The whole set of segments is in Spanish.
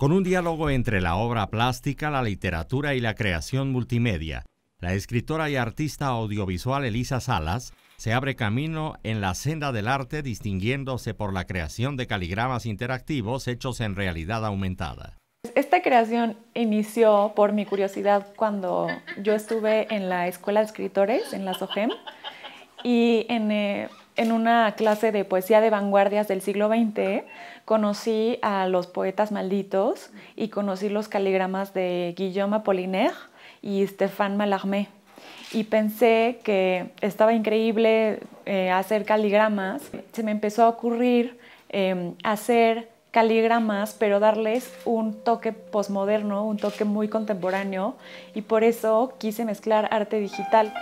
con un diálogo entre la obra plástica, la literatura y la creación multimedia. La escritora y artista audiovisual Elisa Salas se abre camino en la senda del arte distinguiéndose por la creación de caligramas interactivos hechos en realidad aumentada. Esta creación inició por mi curiosidad cuando yo estuve en la Escuela de Escritores, en la SOGEM, y en, eh, en una clase de poesía de vanguardias del siglo XX conocí a los poetas malditos y conocí los caligramas de Guillaume Apollinaire y Stéphane Mallarmé. Y pensé que estaba increíble eh, hacer caligramas. Se me empezó a ocurrir em, hacer caligramas, pero darles un toque posmoderno, un toque muy contemporáneo, y por eso quise mezclar arte digital.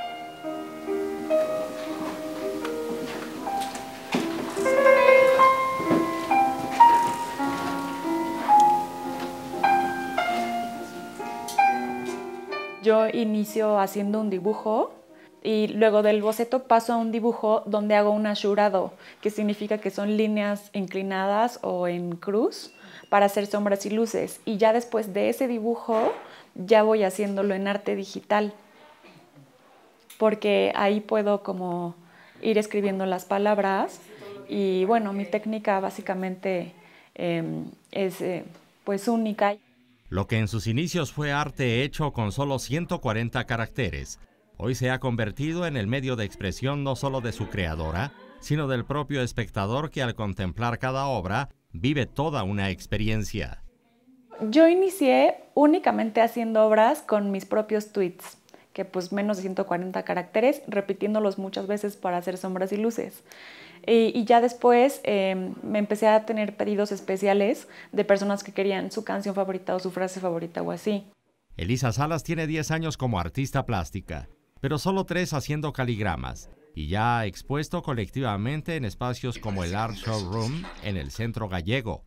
Yo inicio haciendo un dibujo y luego del boceto paso a un dibujo donde hago un asurado, que significa que son líneas inclinadas o en cruz para hacer sombras y luces. Y ya después de ese dibujo ya voy haciéndolo en arte digital, porque ahí puedo como ir escribiendo las palabras y bueno, mi técnica básicamente em, es eh, pues única. Lo que en sus inicios fue arte hecho con solo 140 caracteres, hoy se ha convertido en el medio de expresión no solo de su creadora, sino del propio espectador que al contemplar cada obra vive toda una experiencia. Yo inicié únicamente haciendo obras con mis propios tweets que pues menos de 140 caracteres, repitiéndolos muchas veces para hacer sombras y luces. Y, ya después em, me empecé a tener pedidos especiales de personas que querían su canción favorita o su frase favorita o así. Elisa Salas tiene 10 años como artista plástica, pero solo tres haciendo caligramas y ya ha expuesto colectivamente en espacios como el Art Showroom en el centro gallego,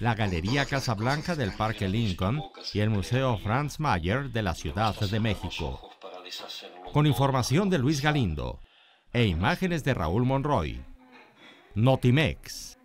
la Galería Casablanca del Parque Lincoln y el Museo Franz Mayer de la Ciudad de México. Con información de Luis Galindo e imágenes de Raúl Monroy. Notimex.